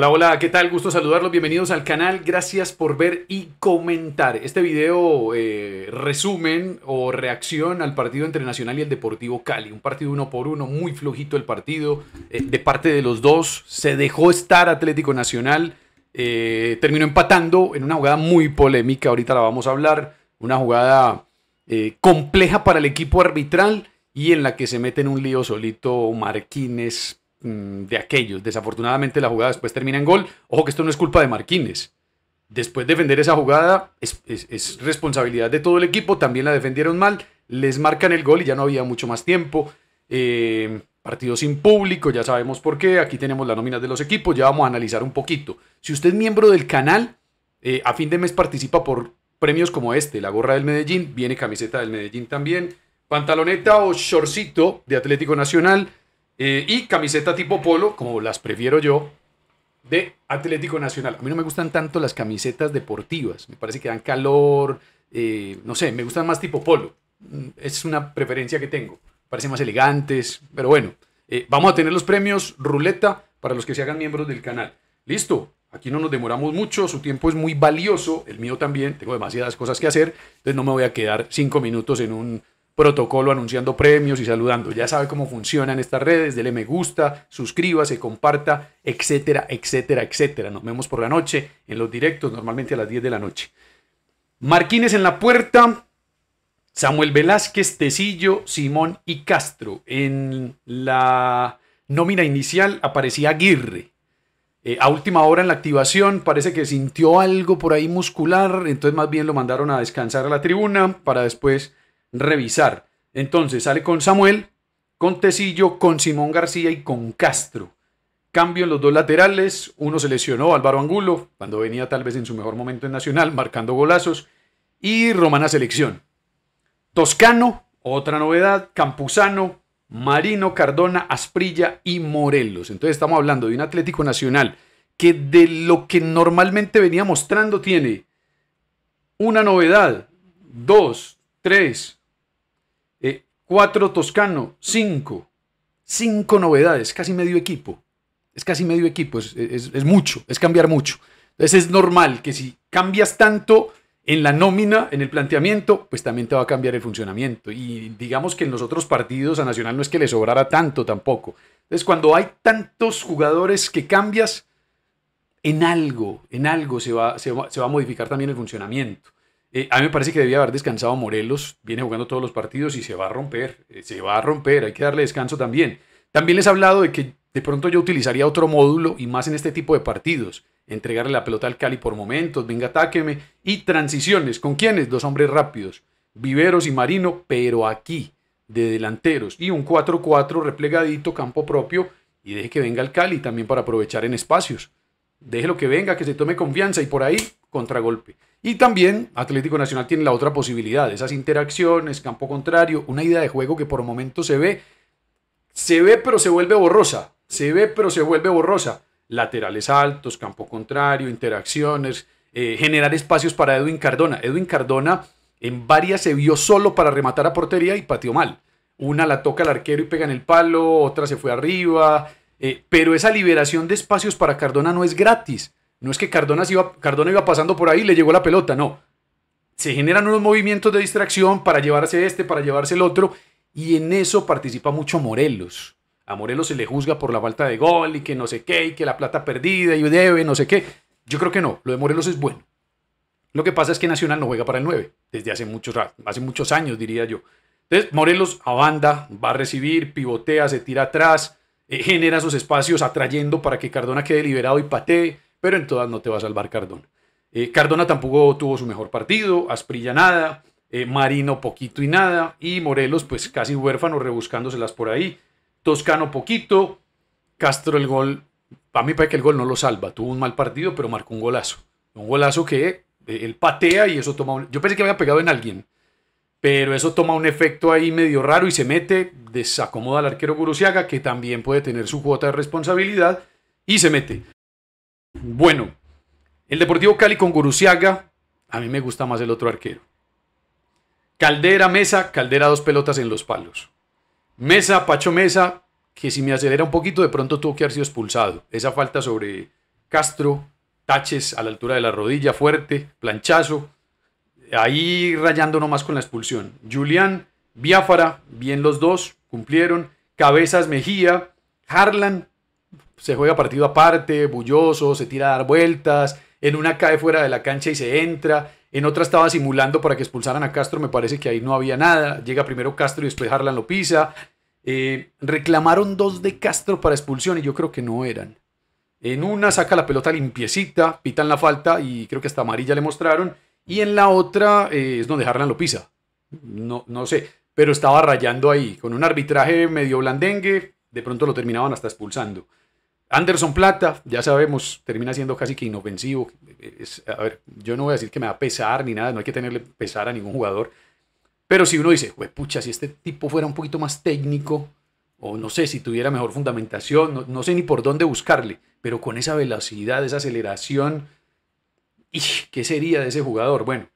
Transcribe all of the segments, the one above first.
Hola, hola, ¿qué tal? Gusto saludarlos, bienvenidos al canal, gracias por ver y comentar. Este video eh, resumen o reacción al partido entre Nacional y el Deportivo Cali. Un partido uno por uno, muy flojito el partido, eh, de parte de los dos, se dejó estar Atlético Nacional, eh, terminó empatando en una jugada muy polémica, ahorita la vamos a hablar, una jugada compleja para el equipo arbitral y en la que se mete en un lío solito Marquines Mm, de aquellos. Desafortunadamente la jugada después termina en gol. Ojo que esto no es culpa de Marquines. Después de defender esa jugada es, responsabilidad de todo el equipo. También la defendieron mal. Les marcan el gol y ya no había mucho más tiempo. Eh, partido sin público, ya sabemos por qué. Aquí tenemos la nómina de los equipos, ya vamos a analizar un poquito. Si usted es miembro del canal, eh, a fin de mes participa por premios como este, la gorra del Medellín, viene camiseta del Medellín también, pantaloneta o shortcito de Atlético Nacional, eh, y camiseta tipo polo, como las prefiero yo, de Atlético Nacional. A mí no me gustan tanto las camisetas deportivas. Me parece que dan calor. Eh, no sé, me gustan más tipo polo. Mm, es una preferencia que tengo. Parecen más elegantes. Pero bueno, eh, vamos a tener los premios ruleta para los que se hagan miembros del canal. Listo. Aquí no nos demoramos mucho, su tiempo es muy valioso, el mío también, tengo demasiadas cosas que hacer, entonces no me voy a quedar cinco minutos en un protocolo anunciando premios y saludando. Ya sabe cómo funcionan estas redes, dele me gusta, suscríbase, comparta, etcétera, etcétera, etcétera. Nos vemos por la noche en los directos, normalmente a las 10 de la noche. Marquines en la puerta, Samuel Velázquez, Tecillo, Simón y Castro. En la nómina inicial aparecía Aguirre. Eh, a última hora en la activación parece que sintió algo por ahí muscular, entonces más bien lo mandaron a descansar a la tribuna para después revisar. Entonces sale con Samuel, con Tecillo, con Simón García y con Castro. Cambio en los dos laterales, uno se lesionó, Álvaro Angulo, cuando venía tal vez en su mejor momento en Nacional, marcando golazos, y Romana Selección. Toscano, otra novedad, Campuzano, Marino, Cardona, Asprilla y Morelos. Entonces estamos hablando de un Atlético Nacional que de lo que normalmente venía mostrando tiene una novedad, dos, tres, Cuatro, Toscano, Cinco. Cinco novedades, casi medio equipo. Es casi medio equipo, es, mucho, es cambiar mucho. Entonces es normal que si cambias tanto en la nómina, en el planteamiento, pues también te va a cambiar el funcionamiento. Y digamos que en los otros partidos a Nacional no es que le sobrara tanto tampoco. Entonces cuando hay tantos jugadores que cambias, en algo, en algo se va, se va a modificar también el funcionamiento. Eh, a mí me parece que debía haber descansado Morelos, viene jugando todos los partidos y se va a romper, eh, se va a romper, hay que darle descanso también. También les he hablado de que de pronto yo utilizaría otro módulo y más en este tipo de partidos, entregarle la pelota al Cali por momentos, venga, atáqueme y transiciones, ¿con quiénes? Dos hombres rápidos, Viveros y Marino, pero aquí, de delanteros y un 4-4 replegadito, campo propio y deje que venga el Cali también para aprovechar en espacios. Deje lo que venga, que se tome confianza y por ahí contragolpe. Y también Atlético Nacional tiene la otra posibilidad, esas interacciones, campo contrario, una idea de juego que por momentos se ve, se ve pero se vuelve borrosa, se ve pero se vuelve borrosa. Laterales altos, campo contrario, interacciones, eh, generar espacios para Edwin Cardona. Edwin Cardona en varias se vio solo para rematar a portería y pateó mal. Una la toca el arquero y pega en el palo, otra se fue arriba, eh, pero esa liberación de espacios para Cardona no es gratis. No es que Cardona iba, Cardona iba pasando por ahí y le llegó la pelota, no. Se generan unos movimientos de distracción para llevarse este, para llevarse el otro, y en eso participa mucho Morelos. A Morelos se le juzga por la falta de gol y que no sé qué, y que la plata perdida y debe, no sé qué. Yo creo que no, lo de Morelos es bueno. Lo que pasa es que Nacional no juega para el 9, desde hace muchos, hace muchos años, diría yo. Entonces, Morelos a banda, va a recibir, pivotea, se tira atrás, eh, genera sus espacios atrayendo para que Cardona quede liberado y patee pero en todas no te va a salvar Cardona. Eh, Cardona tampoco tuvo su mejor partido, Asprilla nada, eh, Marino poquito y nada, y Morelos pues casi huérfano rebuscándoselas por ahí, Toscano poquito, Castro el gol, para mí parece que el gol no lo salva, tuvo un mal partido pero marcó un golazo, un golazo que eh, él patea y eso toma un... Yo pensé que había pegado en alguien, pero eso toma un efecto ahí medio raro y se mete, desacomoda al arquero Gurusiaga, que también puede tener su cuota de responsabilidad, y se mete. Bueno, el Deportivo Cali con Guruciaga, a mí me gusta más el otro arquero. Caldera, Mesa, Caldera dos pelotas en los palos. Mesa, Pacho Mesa, que si me acelera un poquito, de pronto tuvo que haber sido expulsado. Esa falta sobre Castro, taches a la altura de la rodilla, fuerte, planchazo. Ahí rayando nomás con la expulsión. Julián, Biafara, bien los dos, cumplieron. Cabezas, Mejía, Harlan, se juega partido aparte, bulloso, se tira a dar vueltas, en una cae fuera de la cancha y se entra, en otra estaba simulando para que expulsaran a Castro, me parece que ahí no había nada, llega primero Castro y después Harlan lo pisa. Eh, reclamaron dos de Castro para expulsión y yo creo que no eran. En una saca la pelota limpiecita, pitan la falta y creo que hasta amarilla le mostraron. Y en la otra eh, es donde Harlan lo pisa. No, no sé, pero estaba rayando ahí, con un arbitraje medio blandengue, de pronto lo terminaban hasta expulsando. Anderson Plata, ya sabemos, termina siendo casi que inofensivo. a ver, yo no voy a decir que me va a pesar ni nada, no hay que tenerle pesar a ningún jugador. Pero si uno dice, pucha, si este tipo fuera un poquito más técnico, o no sé, si tuviera mejor fundamentación, no, sé ni por dónde buscarle, pero con esa velocidad, esa aceleración, ¿qué sería de ese jugador? Bueno,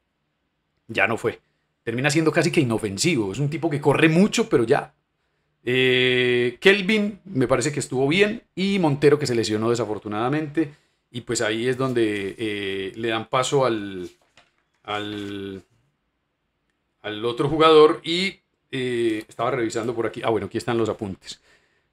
ya no fue. Termina siendo casi que inofensivo. Es un tipo que corre mucho, pero ya, eh, Kelvin me parece que estuvo bien y Montero que se lesionó desafortunadamente y pues ahí es donde eh, le dan paso al, al, otro jugador y eh, estaba revisando por aquí, ah bueno, aquí están los apuntes.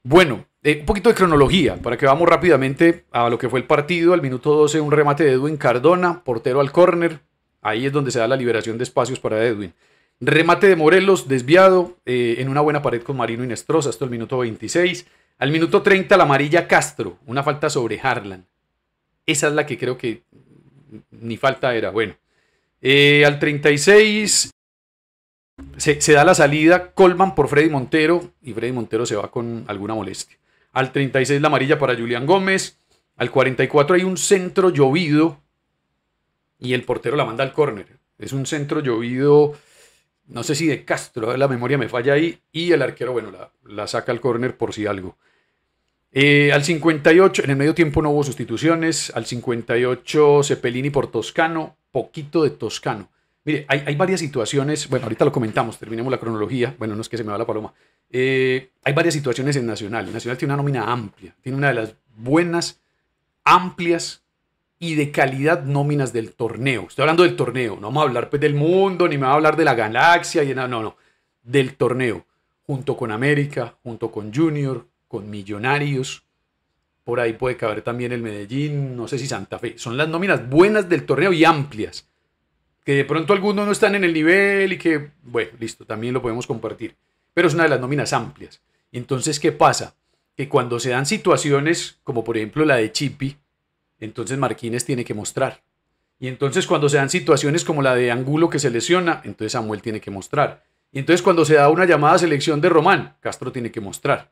Bueno, un poquito de cronología para que vamos rápidamente a lo que fue el partido, al minuto 12 un remate de Edwin Cardona, portero al córner, ahí es donde se da la liberación de espacios para Edwin. Remate de Morelos desviado eh, en una buena pared con Marino Inestrosa, hasta el minuto 26. Al minuto 30 la amarilla Castro, una falta sobre Harlan. Esa es la que creo que ni falta era. Bueno, eh, al 36 se, se, da la salida, colman por Freddy Montero y Freddy Montero se va con alguna molestia. Al 36 la amarilla para Julián Gómez. Al 44 hay un centro llovido y el portero la manda al córner. Es un centro llovido no sé si de Castro, la memoria me falla ahí, y el arquero, bueno, la, saca al córner por si algo. Eh, al 58, en el medio tiempo no hubo sustituciones, al 58 Cepelini por Toscano, poquito de Toscano. Mire, hay, hay, varias situaciones, bueno, ahorita lo comentamos, terminemos la cronología, bueno, no es que se me va la paloma, eh, hay varias situaciones en Nacional, Nacional tiene una nómina amplia, tiene una de las buenas, amplias y de calidad nóminas del torneo. Estoy hablando del torneo, no vamos a hablar pues, del mundo, ni me va a hablar de la galaxia, y no, no, no, del torneo, junto con América, junto con Junior, con Millonarios, por ahí puede caber también el Medellín, no sé si Santa Fe, son las nóminas buenas del torneo y amplias, que de pronto algunos no están en el nivel y que, bueno, listo, también lo podemos compartir, pero es una de las nóminas amplias. Entonces, ¿qué pasa? Que cuando se dan situaciones como por ejemplo la de Chipi, entonces Marquines tiene que mostrar. Y entonces cuando se dan situaciones como la de Angulo que se lesiona, entonces Samuel tiene que mostrar. Y entonces cuando se da una llamada a selección de Román, Castro tiene que mostrar.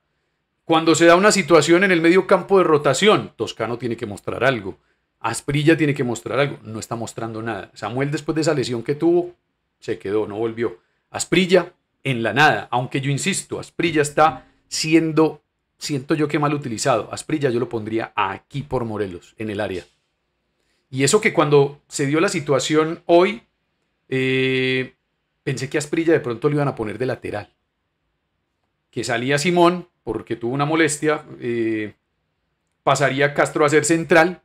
Cuando se da una situación en el medio campo de rotación, Toscano tiene que mostrar algo. Asprilla tiene que mostrar algo. No está mostrando nada. Samuel después de esa lesión que tuvo, se quedó, no volvió. Asprilla en la nada. Aunque yo insisto, Asprilla está siendo siento yo que mal utilizado. Asprilla yo lo pondría aquí por Morelos, en el área. Y eso que cuando se dio la situación hoy, eh, pensé que Asprilla de pronto lo iban a poner de lateral. Que salía Simón, porque tuvo una molestia, eh, pasaría Castro a ser central,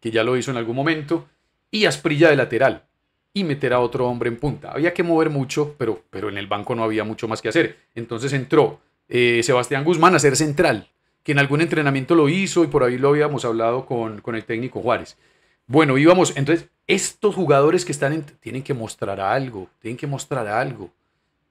que ya lo hizo en algún momento, y Asprilla de lateral, y meter a otro hombre en punta. Había que mover mucho, pero, pero en el banco no había mucho más que hacer. Entonces entró eh, Sebastián Guzmán a ser central, que en algún entrenamiento lo hizo y por ahí lo habíamos hablado con, con el técnico Juárez. Bueno, íbamos, entonces, estos jugadores que están en, tienen que mostrar algo, tienen que mostrar algo,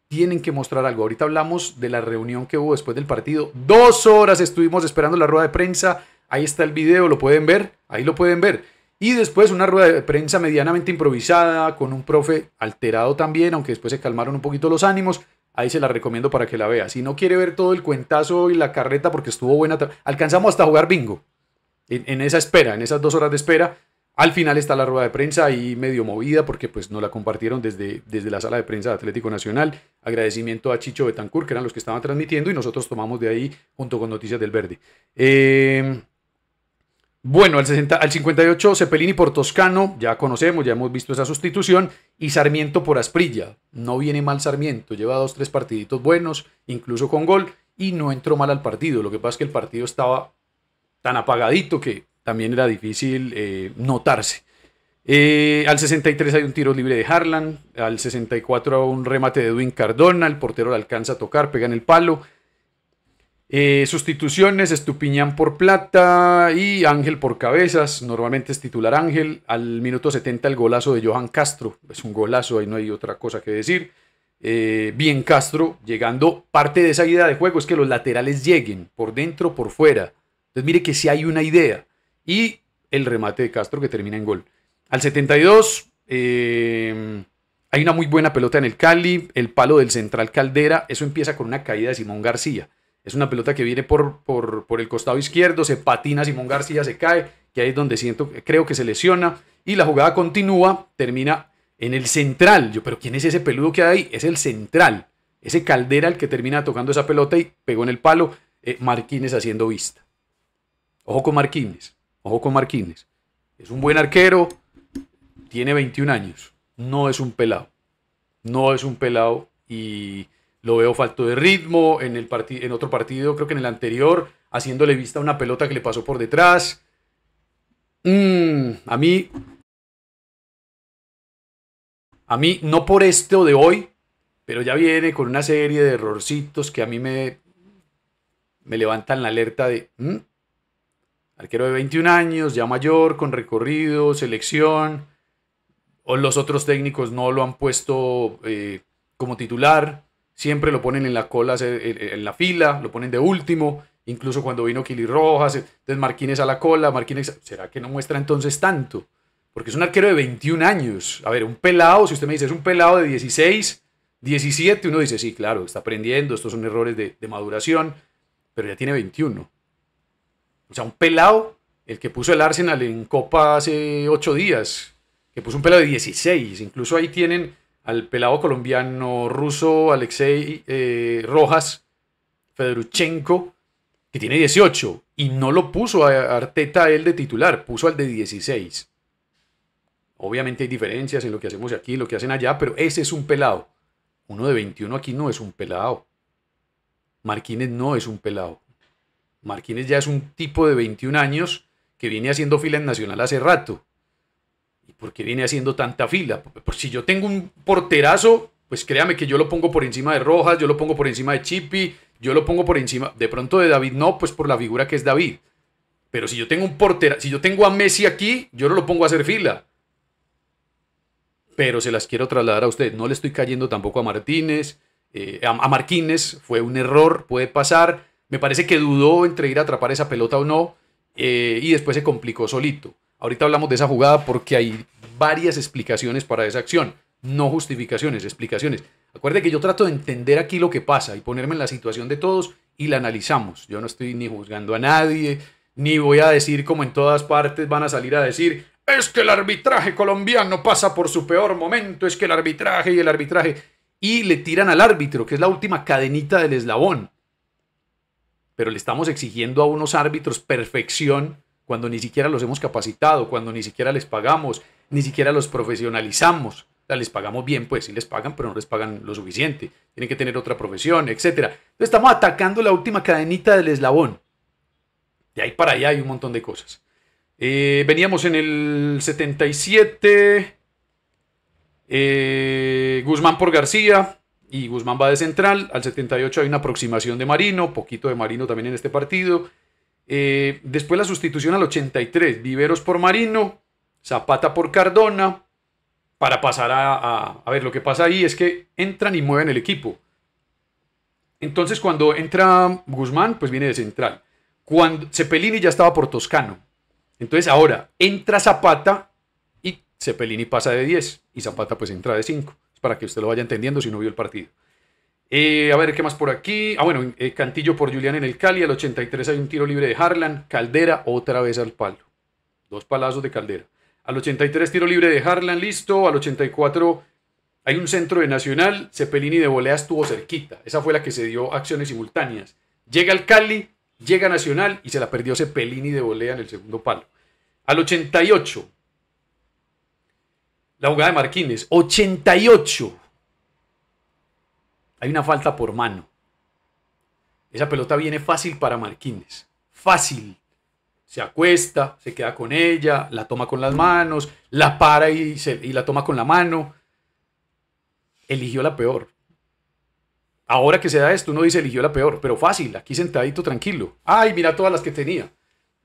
tienen que mostrar algo. Ahorita hablamos de la reunión que hubo después del partido. Dos horas estuvimos esperando la rueda de prensa. Ahí está el video, lo pueden ver, ahí lo pueden ver. Y después una rueda de prensa medianamente improvisada, con un profe alterado también, aunque después se calmaron un poquito los ánimos, Ahí se la recomiendo para que la vea. Si no quiere ver todo el cuentazo y la carreta porque estuvo buena, alcanzamos hasta jugar bingo. En, esa espera, en esas dos horas de espera, al final está la rueda de prensa ahí medio movida porque pues nos la compartieron desde, desde la sala de prensa de Atlético Nacional. Agradecimiento a Chicho Betancourt, que eran los que estaban transmitiendo, y nosotros tomamos de ahí junto con Noticias del Verde. Eh, bueno, al, 60, al 58, Cepelini por Toscano, ya conocemos, ya hemos visto esa sustitución y Sarmiento por Asprilla. No viene mal Sarmiento, lleva dos, tres partiditos buenos, incluso con gol, y no entró mal al partido. Lo que pasa es que el partido estaba tan apagadito que también era difícil eh, notarse. Eh, al 63 hay un tiro libre de Harlan, al 64 un remate de Edwin Cardona, el portero le alcanza a tocar, pega en el palo. Eh, sustituciones, Estupiñán por plata y Ángel por cabezas. Normalmente es titular Ángel. Al minuto 70 el golazo de Johan Castro. Es un golazo, ahí no hay otra cosa que decir. Eh, bien Castro, llegando parte de esa idea de juego es que los laterales lleguen por dentro, por fuera. Entonces mire que si hay una idea. Y el remate de Castro que termina en gol. Al 72 eh, hay una muy buena pelota en el Cali. El palo del central Caldera. Eso empieza con una caída de Simón García es una pelota que viene por, por, el costado izquierdo, se patina Simón García, se cae, que ahí es donde siento, creo que se lesiona. Y la jugada continúa, termina en el central. Yo, pero ¿quién es ese peludo que hay ahí? Es el central. Ese caldera el que termina tocando esa pelota y pegó en el palo. Eh, Marquines haciendo vista. Ojo con Marquines. Ojo con Marquines. Es un buen arquero. Tiene 21 años. No es un pelado. No es un pelado. Y lo veo falto de ritmo, en, el en otro partido, creo que en el anterior, haciéndole vista a una pelota que le pasó por detrás. Mm, a mí... A mí, no por esto de hoy, pero ya viene con una serie de errorcitos que a mí me, me levantan la alerta de... Mm, arquero de 21 años, ya mayor, con recorrido, selección, o los otros técnicos no lo han puesto eh, como titular siempre lo ponen en la cola, en la fila, lo ponen de último, incluso cuando vino Kili Rojas, entonces Marquines a la cola, Marquines, ¿será que no muestra entonces tanto? Porque es un arquero de 21 años. A ver, un pelado, si usted me dice, es un pelado de 16, 17, uno dice, sí, claro, está aprendiendo, estos son errores de, de maduración, pero ya tiene 21. O sea, un pelado, el que puso el Arsenal en Copa hace 8 días, que puso un pelado de 16, incluso ahí tienen al pelado colombiano ruso Alexei eh, Rojas Fedoruchenko, que tiene 18, y no lo puso a Arteta él de titular, puso al de 16. Obviamente hay diferencias en lo que hacemos aquí, lo que hacen allá, pero ese es un pelado. Uno de 21 aquí no es un pelado. Marquines no es un pelado. Marquines ya es un tipo de 21 años que viene haciendo fila en Nacional hace rato. ¿Y por qué viene haciendo tanta fila? Por si yo tengo un porterazo, pues créame que yo lo pongo por encima de Rojas, yo lo pongo por encima de Chipi, yo lo pongo por encima, de pronto de David no, pues por la figura que es David. Pero si yo tengo un porterazo, si yo tengo a Messi aquí, yo no lo pongo a hacer fila. Pero se las quiero trasladar a usted. No le estoy cayendo tampoco a Martínez. Eh, a, Marquínez fue un error, puede pasar. Me parece que dudó entre ir a atrapar esa pelota o no. Eh, y después se complicó solito. Ahorita hablamos de esa jugada porque hay varias explicaciones para esa acción, no justificaciones, explicaciones. Acuérdense que yo trato de entender aquí lo que pasa y ponerme en la situación de todos y la analizamos. Yo no estoy ni juzgando a nadie, ni voy a decir como en todas partes van a salir a decir, es que el arbitraje colombiano pasa por su peor momento, es que el arbitraje y el arbitraje, y le tiran al árbitro, que es la última cadenita del eslabón. Pero le estamos exigiendo a unos árbitros perfección cuando ni siquiera los hemos capacitado, cuando ni siquiera les pagamos, ni siquiera los profesionalizamos. O les pagamos bien, pues sí les pagan, pero no les pagan lo suficiente. Tienen que tener otra profesión, etc. Entonces estamos atacando la última cadenita del eslabón. De ahí para allá hay un montón de cosas. Eh, veníamos en el 77. Eh, Guzmán por García y Guzmán va de central. Al 78 hay una aproximación de Marino, poquito de Marino también en este partido. Eh, después la sustitución al 83, Viveros por Marino, Zapata por Cardona, para pasar a, a, ver, lo que pasa ahí es que entran y mueven el equipo. Entonces cuando entra Guzmán, pues viene de central. Cuando Cepelini ya estaba por Toscano. Entonces ahora entra Zapata y Cepelini pasa de 10 y Zapata pues entra de 5. para que usted lo vaya entendiendo si no vio el partido. Eh, a ver, ¿qué más por aquí? Ah, bueno, eh, Cantillo por Julián en el Cali. Al 83 hay un tiro libre de Harlan. Caldera otra vez al palo. Dos palazos de Caldera. Al 83 tiro libre de Harlan, listo. Al 84 hay un centro de Nacional. Cepelini de volea estuvo cerquita. Esa fue la que se dio acciones simultáneas. Llega al Cali, llega Nacional y se la perdió Cepelini de volea en el segundo palo. Al 88, la jugada de Marquines. 88. Hay una falta por mano. Esa pelota viene fácil para Marquines. Fácil. Se acuesta, se queda con ella, la toma con las manos, la para y, y la toma con la mano. Eligió la peor. Ahora que se da esto, uno dice eligió la peor, pero fácil, aquí sentadito tranquilo. Ay, mira todas las que tenía.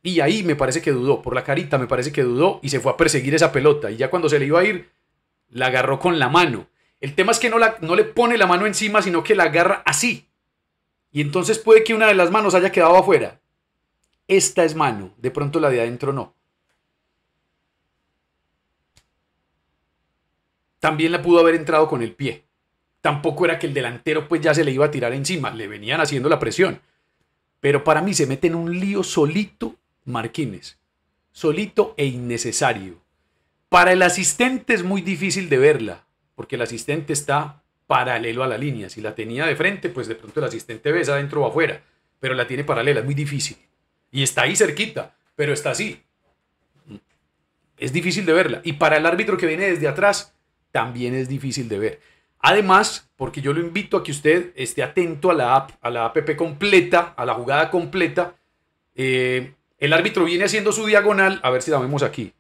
Y ahí me parece que dudó, por la carita me parece que dudó y se fue a perseguir esa pelota. Y ya cuando se le iba a ir, la agarró con la mano. El tema es que no, le pone la mano encima, sino que la agarra así. Y entonces puede que una de las manos haya quedado afuera. Esta es mano, de pronto la de adentro no. También la pudo haber entrado con el pie. Tampoco era que el delantero pues ya se le iba a tirar encima, le venían haciendo la presión. Pero para mí se mete en un lío solito Marquines. Solito e innecesario. Para el asistente es muy difícil de verla, porque el asistente está paralelo a la línea. Si la tenía de frente, pues de pronto el asistente ves adentro o afuera, pero la tiene paralela, es muy difícil. Y está ahí cerquita, pero está así. Es difícil de verla. Y para el árbitro que viene desde atrás, también es difícil de ver. Además, porque yo lo invito a que usted esté atento a la, app, a la app completa, a la jugada completa, eh, el árbitro viene haciendo su diagonal, a ver si la vemos aquí.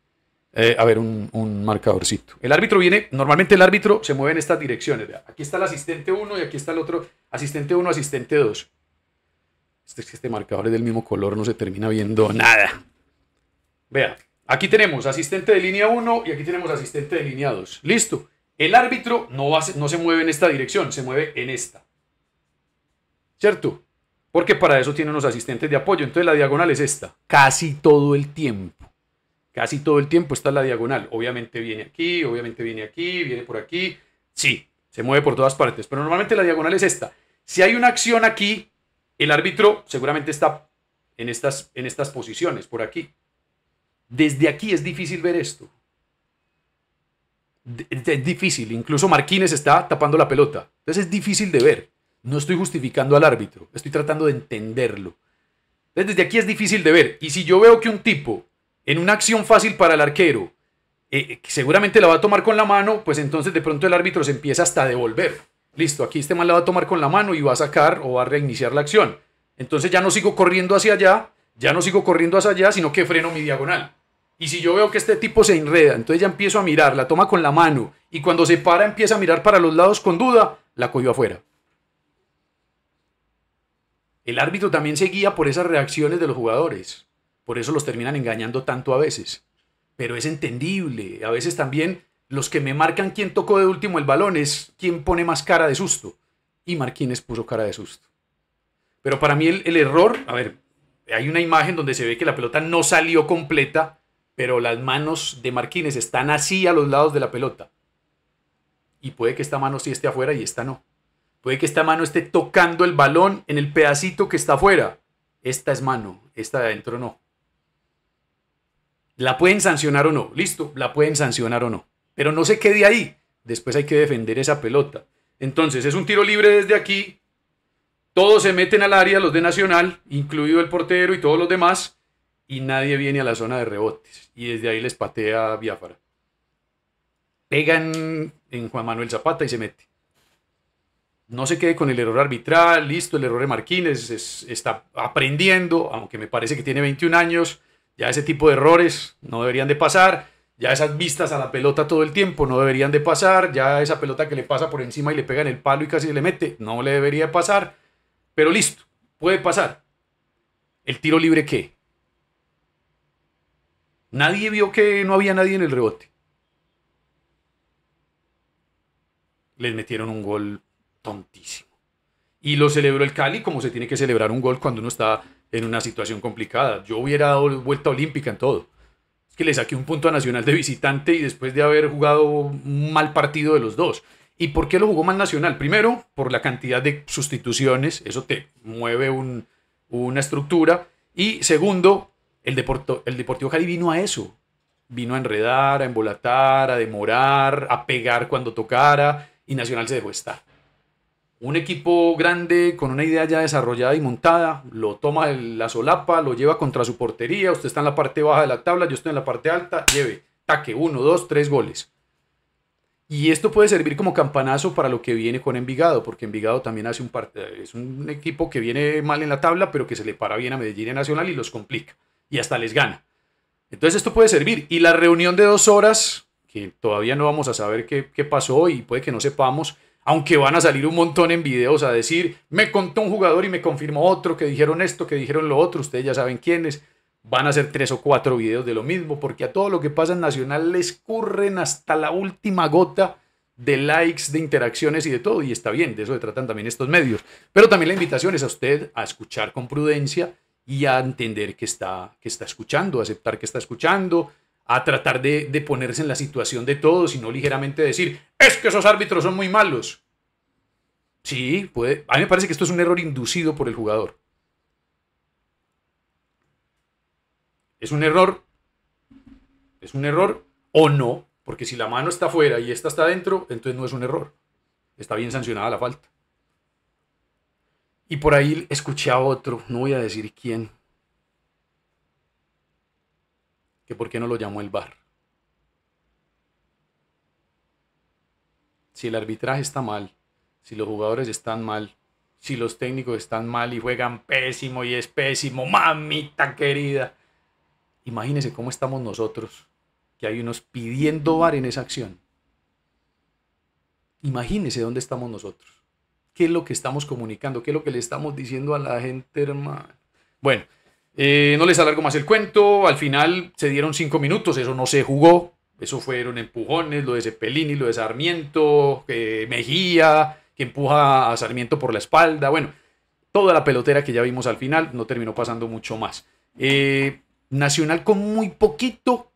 Eh, a ver un, marcadorcito. El árbitro viene, normalmente el árbitro se mueve en estas direcciones. Aquí está el asistente 1 y aquí está el otro, asistente 1, asistente 2. Este, este, marcador es del mismo color, no se termina viendo nada. Vea, aquí tenemos asistente de línea 1 y aquí tenemos asistente de línea 2. Listo. El árbitro no, no se mueve en esta dirección, se mueve en esta. ¿Cierto? Porque para eso tienen los asistentes de apoyo. Entonces la diagonal es esta, casi todo el tiempo. Casi todo el tiempo está la diagonal. Obviamente viene aquí, obviamente viene aquí, viene por aquí. Sí, se mueve por todas partes. Pero normalmente la diagonal es esta. Si hay una acción aquí, el árbitro seguramente está en estas, en estas posiciones, por aquí. Desde aquí es difícil ver esto. Es difícil. Incluso Marquines está tapando la pelota. Entonces es difícil de ver. No estoy justificando al árbitro. Estoy tratando de entenderlo. Entonces desde aquí es difícil de ver. Y si yo veo que un tipo en una acción fácil para el arquero, eh, eh, seguramente la va a tomar con la mano, pues entonces de pronto el árbitro se empieza hasta devolver. Listo, aquí este mal la va a tomar con la mano y va a sacar o va a reiniciar la acción. Entonces ya no sigo corriendo hacia allá, ya no sigo corriendo hacia allá, sino que freno mi diagonal. Y si yo veo que este tipo se enreda, entonces ya empiezo a mirar, la toma con la mano y cuando se para empieza a mirar para los lados con duda, la cojo afuera. El árbitro también se guía por esas reacciones de los jugadores. Por eso los terminan engañando tanto a veces. Pero es entendible. A veces también los que me marcan quién tocó de último el balón es quién pone más cara de susto. Y Marquines puso cara de susto. Pero para mí el, el error, a ver, hay una imagen donde se ve que la pelota no salió completa, pero las manos de Marquines están así a los lados de la pelota. Y puede que esta mano sí esté afuera y esta no. Puede que esta mano esté tocando el balón en el pedacito que está afuera. Esta es mano, esta de adentro no. La pueden sancionar o no, listo, la pueden sancionar o no. Pero no se quede ahí, después hay que defender esa pelota. Entonces, es un tiro libre desde aquí, todos se meten al área, los de Nacional, incluido el portero y todos los demás, y nadie viene a la zona de rebotes. Y desde ahí les patea Biafara. Pegan en Juan Manuel Zapata y se mete. No se quede con el error arbitral, listo, el error de Marquines está aprendiendo, aunque me parece que tiene 21 años, ya ese tipo de errores no deberían de pasar, ya esas vistas a la pelota todo el tiempo no deberían de pasar, ya esa pelota que le pasa por encima y le pega en el palo y casi se le mete, no le debería pasar, pero listo, puede pasar. ¿El tiro libre qué? Nadie vio que no había nadie en el rebote. Les metieron un gol tontísimo. Y lo celebró el Cali como se tiene que celebrar un gol cuando uno está en una situación complicada. Yo hubiera dado vuelta olímpica en todo. Es que le saqué un punto a Nacional de visitante y después de haber jugado un mal partido de los dos. ¿Y por qué lo jugó mal Nacional? Primero, por la cantidad de sustituciones, eso te mueve una estructura. Y segundo, el, el Deportivo Cali vino a eso. Vino a enredar, a embolatar, a demorar, a pegar cuando tocara y Nacional se dejó estar un equipo grande con una idea ya desarrollada y montada, lo toma la solapa, lo lleva contra su portería, usted está en la parte baja de la tabla, yo estoy en la parte alta, lleve, taque, uno, dos, tres goles. Y esto puede servir como campanazo para lo que viene con Envigado, porque Envigado también hace un parte, es un equipo que viene mal en la tabla, pero que se le para bien a Medellín y Nacional y los complica, y hasta les gana. Entonces esto puede servir. Y la reunión de dos horas, que todavía no vamos a saber qué, qué pasó y puede que no sepamos, aunque van a salir un montón en videos a decir, me contó un jugador y me confirmó otro, que dijeron esto, que dijeron lo otro, ustedes ya saben quiénes, van a hacer tres o cuatro videos de lo mismo, porque a todo lo que pasa en Nacional les curren hasta la última gota de likes, de interacciones y de todo, y está bien, de eso se tratan también estos medios. Pero también la invitación es a usted a escuchar con prudencia y a entender que está, que está escuchando, aceptar que está escuchando, a tratar de, ponerse en la situación de todos y no ligeramente decir, es que esos árbitros son muy malos. Sí, puede. A mí me parece que esto es un error inducido por el jugador. Es un error. Es un error o no, porque si la mano está afuera y esta está adentro, entonces no es un error. Está bien sancionada la falta. Y por ahí escuché a otro, no voy a decir quién, que por qué no lo llamó el bar Si el arbitraje está mal, si los jugadores están mal, si los técnicos están mal y juegan pésimo y es pésimo, mamita querida. Imagínese cómo estamos nosotros, que hay unos pidiendo bar en esa acción. Imagínese dónde estamos nosotros. ¿Qué es lo que estamos comunicando? ¿Qué es lo que le estamos diciendo a la gente, hermano? Bueno, eh, no les alargo más el cuento, al final se dieron cinco minutos, eso no se jugó, eso fueron empujones, lo de Cepelini, lo de Sarmiento, Mejía, que empuja a Sarmiento por la espalda, bueno, toda la pelotera que ya vimos al final, no terminó pasando mucho más. Eh, Nacional con muy poquito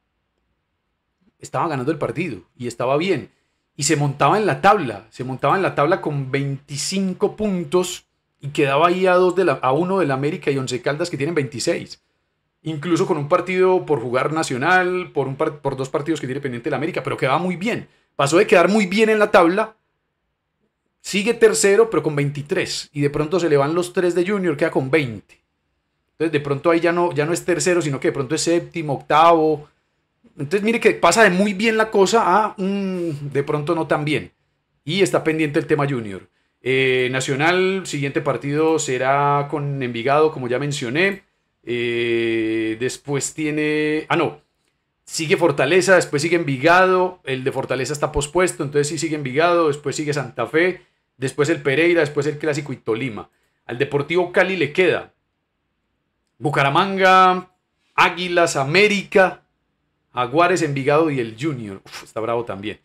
estaba ganando el partido y estaba bien. Y se montaba en la tabla, se montaba en la tabla con 25 puntos y quedaba ahí a, dos de la, a uno del América y Once Caldas que tienen 26. Incluso con un partido por jugar nacional, por, un por dos partidos que tiene pendiente el América, pero quedaba muy bien. Pasó de quedar muy bien en la tabla, sigue tercero pero con 23 y de pronto se le van los tres de Junior, queda con 20. Entonces de pronto ahí ya no, ya no es tercero, sino que de pronto es séptimo, octavo. Entonces mire que pasa de muy bien la cosa a mm, de pronto no tan bien. Y está pendiente el tema Junior. Eh, Nacional, siguiente partido será con Envigado, como ya mencioné. Eh, después tiene. Ah, no. Sigue Fortaleza, después sigue Envigado. El de Fortaleza está pospuesto, entonces sí sigue Envigado. Después sigue Santa Fe. Después el Pereira, después el Clásico y Tolima. Al Deportivo Cali le queda Bucaramanga, Águilas, América, Aguares, Envigado y el Junior. está bravo también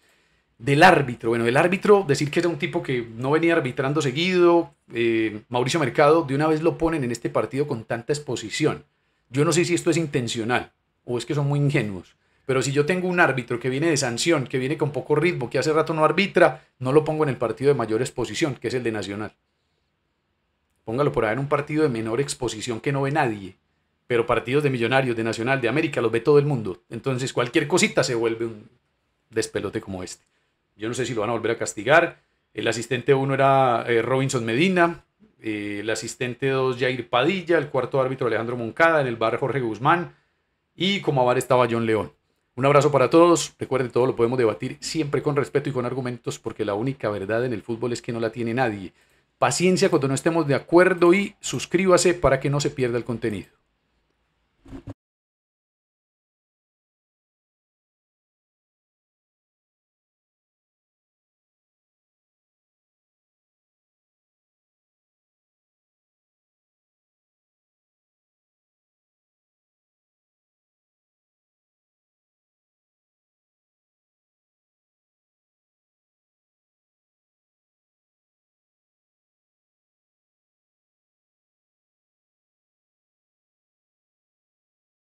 del árbitro. Bueno, el árbitro, decir que es un tipo que no venía arbitrando seguido. Eh, Mauricio Mercado, de una vez lo ponen en este partido con tanta exposición. Yo no sé si esto es intencional o es que son muy ingenuos. Pero si yo tengo un árbitro que viene de sanción, que viene con poco ritmo, que hace rato no arbitra, no lo pongo en el partido de mayor exposición, que es el de Nacional. Póngalo por ahí en un partido de menor exposición que no ve nadie. Pero partidos de Millonarios, de Nacional, de América, los ve todo el mundo. Entonces cualquier cosita se vuelve un despelote como este. Yo no sé si lo van a volver a castigar. El asistente 1 era eh, Robinson Medina, eh, el asistente 2 Jair Padilla, el cuarto árbitro Alejandro Moncada, en el bar Jorge Guzmán y como bar estaba John León. Un abrazo para todos. Recuerden, todo lo podemos debatir siempre con respeto y con argumentos porque la única verdad en el fútbol es que no la tiene nadie. Paciencia cuando no estemos de acuerdo y suscríbase para que no se pierda el contenido.